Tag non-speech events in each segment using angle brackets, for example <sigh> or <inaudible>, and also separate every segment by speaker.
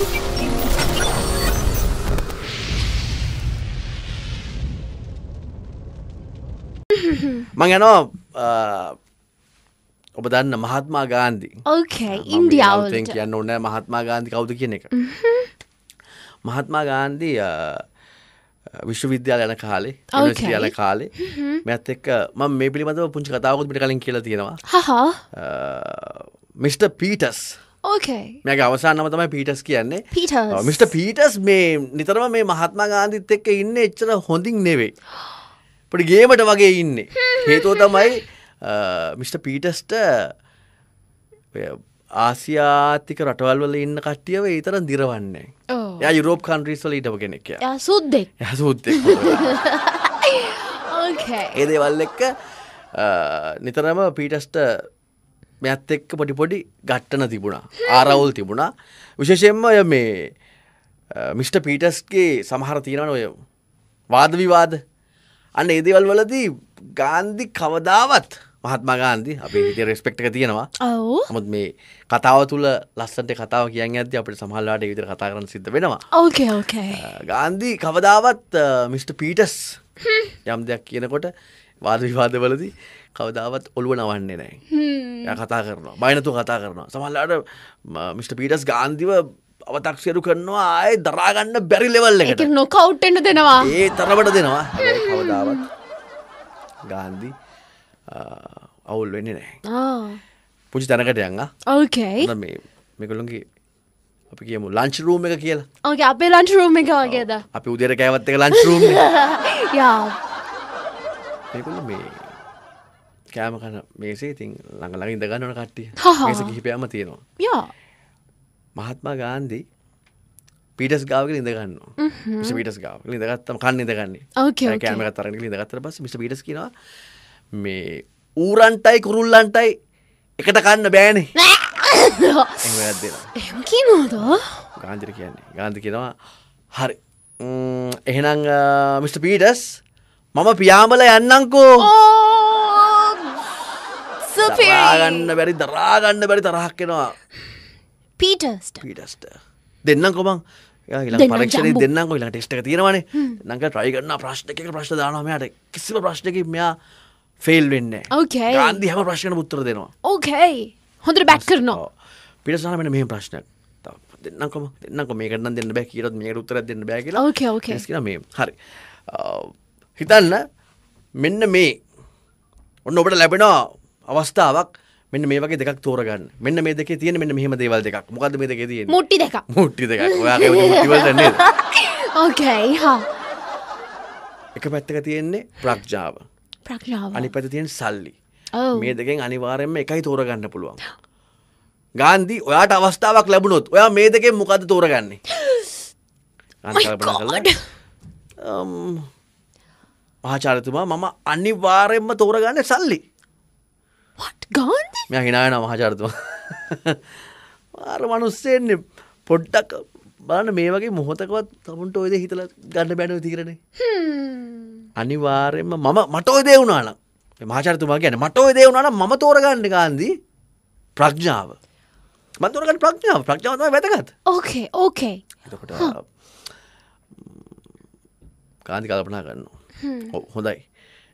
Speaker 1: මං යනවා ඔබ දන්න මහත්මා ගාන්දි ඕකේ ඉන්දියාව කියන්න ඕනෑ මහත්මා ගාන්දි කවුද කියන එක mm-hmm. මහත්මා ගාන්දි විශ්වවිද්‍යාල යන කාලේ යන කාලේ mm-hmm. මෙත් එක්ක මම මේ පිළිබඳව පුංචි කතාවකුත් මිට කලින් කියලා තියෙනවා හා මිස්ටර් පීටර්ස් මේක අවසානම තමයි පීටස් කියන්නේ මිට. පීටස් මේ නිතරම මේ මහත්ම ගාන්ධිත් එක්ක ඉන්න එච්චර හොඳින් නෙවෙයි. පට ගේමට වගේ ඉන්නේ. <laughs> හේතෝ තමයි මිට. පීටස්ට ආසියාතික රටවල්වල ඉන්න කට්ටියව ඒතර දිරවන්නේ ය යුරෝප් කන්ට්‍රීස්වල ඉටව කෙනෙක් සුද්දෙක් සුද්දෙක් <laughs> ඒදේවල් එක්ක නිතරම පීටස්ට මෙත් එක්ක පොඩිපොඩි ගට්ටන තිබුණා ආරවුල් තිබුණා විශේෂයෙන්ම ඔය මේ මිට. පීටස්ගේ සමහර තියෙනන ඔය වාද විවාද අන්න ඒදවල් වලදී ගාන්ධි කවදාවත් මහත්ම ගාන්දි අපි හිට රෙස්පෙක්ටක තියෙනවා හමුත් මේ කතාව තුළ ලස්සට කතාව කිය ඇද අපට සහල්ලාට විතර කතා කරන සිද්ධ වෙනවා ගාන්දී කවදාවත් මිට. පීටස් යම් දෙයක් කියනකොට වාද විවාදවලද කවදාවත් ඔළුව නවන්නේ නෑ කතා කරනවා බයිනතු කතා කරනවා සමල්ලාට මිට. පීටස් ගාන්ධිව අවතක්ෂරු කරනවා ආය දරාගන්න බැරි ලෙවල් එක නොකවට්ට දෙනවා ඒ තරමට දෙනවා කවදාවත් ගාන්දි අවුල් වෙන්න නෑ පුචි තැනකට යන්න ඕකේ මේ මෙකුළුන්ගේ අපි කියමු ලංච් රූම් එක කියලා ඕකේ අපේ ලංච් රූම් එක වගේද අපි උදේර කෑවත් එක ලංච් <laughs> රූම් යා මේකුල මේ කෑම කන මේසේ ඉතින් ළඟලඟ ඉඳගන්නන කට්ටිය මේස කිහිපයම තියෙනවා යා මහත්මා ගාන්දි පිටස් ගාවක ඉඳගන්න මිස පිටස් ගාව ඉඳගත්තම කන්න ඉඳගන්නේ කෑම කතරන ඉඳගත්තර පස්ස මිස පිටස් කියනවා මේ ඌරන්ටයි කුරුල්ලන්ටයි එකට කන්න බෑනේ <laughs> එහකිනෝද ගාන්දිර කියන්නේ ගාන්ධ කියනවා හරි එහෙනම් මිට. පීටස් මම පියාඹල යන්නංකෝ දරාගන්න බැරි දරාගන්න බැරි තරහක්කෙනවා පීටස්ට පීටස්ට දෙන්නම් කොමන් පරක්ෂණ දෙන්නම් ොලා ටෙස්ට තියෙනවන නක ට්‍රයිගන්න ප්‍රශ්ටක ප්‍රශ් දානමයට කිසිම ප්‍රශ්ටක මෙයා ෆෙල් වෙන්න ගන්දි හම ප්‍රශ්න පුත්තර දෙනවා ඕකයි හොඳට බැක් කරනවා පිටසාමෙන මේ ප්‍රශ්නයක් දෙන්නකොම දෙන්නක මේකරන්න දෙන්න බැ කියරත් මේ උත්තර දෙන්න බැගල හරි හිතන්න මෙන්න මේ ඔන්න ඔබට ලැබෙනවා අවස්ථාවක් මෙන්න මේ වගේ දෙකක් තෝරගන්න මෙන්න මේ දෙකේ තියෙන මෙන්න මෙහෙම දේවල් දෙකක් මොකද්ද මේ දෙකේ තියෙන්නේ මුට්ටි දෙකක් මුට්ටි දෙකක් ඔයාගේ මුට්ටි වලට නේද ඕකේ හා එක පැත්තක තියෙන්නේ ප්‍රඥාව ප්‍රඥාව අනිත් පැත්තේ තියෙන සල්ලි oh. මේ දෙකෙන් අනිවාර්යයෙන්ම එකයි තෝරගන්න පුළුවන් ගාන්දි ඔයාට අවස්ථාවක් ලැබුණොත් ඔයා මේ දෙකෙන් මොකද්ද තෝරගන්නේ අන්න <gasps> oh කල්පනා කළා මහාචාරතුමා මම අනිවාර්යෙන්ම තෝරගන්න සල්ලි මෙ හිනායන මහාචාරතුමා ආර මනුස්සෙන්නේ පොඩ්ඩක් බලන්න මේ වගේ මොහොතකවත් තමුන්ට ඔයද හිතල ගන්න බැනව තිරණේ අනිවාර්යෙන්ම මම මට ඔය දේවුණනම් මහාචරතුමා ගැන මට ඔය දේවුණනම් මම තෝරගන්න ගාන්දී ප්‍රඥාව මන්තුරගන්න ප්‍රඥාව ප්‍රඥාවතම වැදගත් ඕකේ ඕකේ එතකොට කාන්ති කල්පනා කරනවා හොඳයි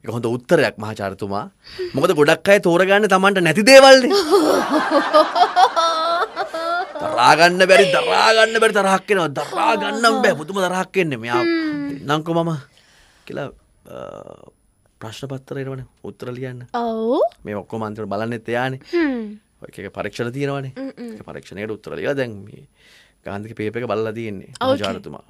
Speaker 1: එක හොඳ උත්තරයක් මහාචාර්තුමා මොකද ගොඩක් අය තෝරගන්න තමන්ට නැති දේවල්ද දරාගන්න බැරි දරාගන්න බැරි තරහක්කෙනවා දරාගන්නම් බෑ පුතුම දරහක්කෙන්නේ මෙයා නංකු මම කියලා ප්‍රශ්න පත්තරයටවන උත්තර ලියන්න මේ ඔක්කො මන්තර බලන්න එතයානේ ඔය එක පරක්ෂණ තියෙනවනේ පරක්ෂණයට උත්තරලිය දැන්මේ කාන්තික පේප එක බල්ලා තියෙන්නේ ආචාරතුමා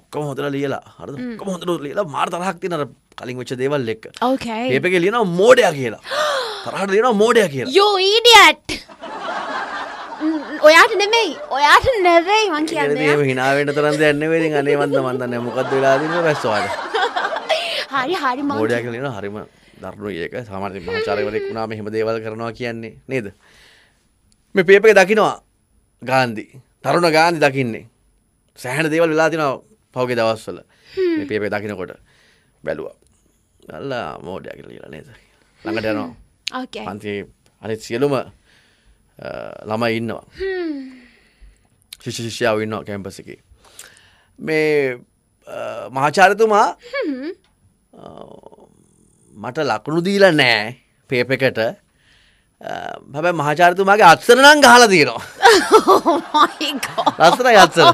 Speaker 1: ඔක්කොම හොඳට ලියලා හරිද ඔක්කොම හොඳට ලියලා මාර තරහක් තියෙන අර කලින් වෙච්ච දේවල් එක්ක ඕකේ පේප එකේ ලියනවා මෝඩයා කියලා <gasps> තරහට ලියනවා මෝඩයා කියලා යෝ ඉඩියට් ඔයාට නෙමෙයි ඔයාට නෙවෙයි මං කියන්නේ මේ හිනාවෙන්න තරම් දෙයක් නෙවෙයි ඉතින් අනේ මන්ද මන් දන්නේ මොකද්ද වෙලා තියෙන්නේ වැස්සවාද <laughs> හරි හරි මං මෝඩයා කියලා ලියනවා හරිම දරුණුයි ඒක සාමාන්‍ය මහාචාර්යවරයෙක් වුණාම එහෙම දේවල් කරනවා කියන්නේ නේද මේ පේපර් එක දකින්නවා ගාන්ධි තරුණ ගාන දකින්නේ සෑහන දේවල් වෙලා තිනව පවගේ දවස්වල පිය පේ දකිනකොට බැලුව අල්ලා මෝඩය කියල කියලා නේද ළඟට යනවා පන්ති අනිත් සියලුම ළමයි ඉන්නවා ශිෂිෂ්‍යාව ඉන්නවා කැම්පස එක මේ මහාචාරතුමා මට ලකුණු දීලා නෑ පේප එකට හැබැයි මහාචාරතුමාගේ අත්සරනං ගහලා දීනවා oh my god. That's the answer.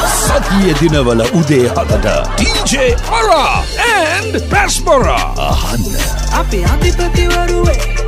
Speaker 1: සතිය දිනවල උදේ හතට DJ අරා and පැස්බොර අහන්න අපේ අධිපතිවරුවේ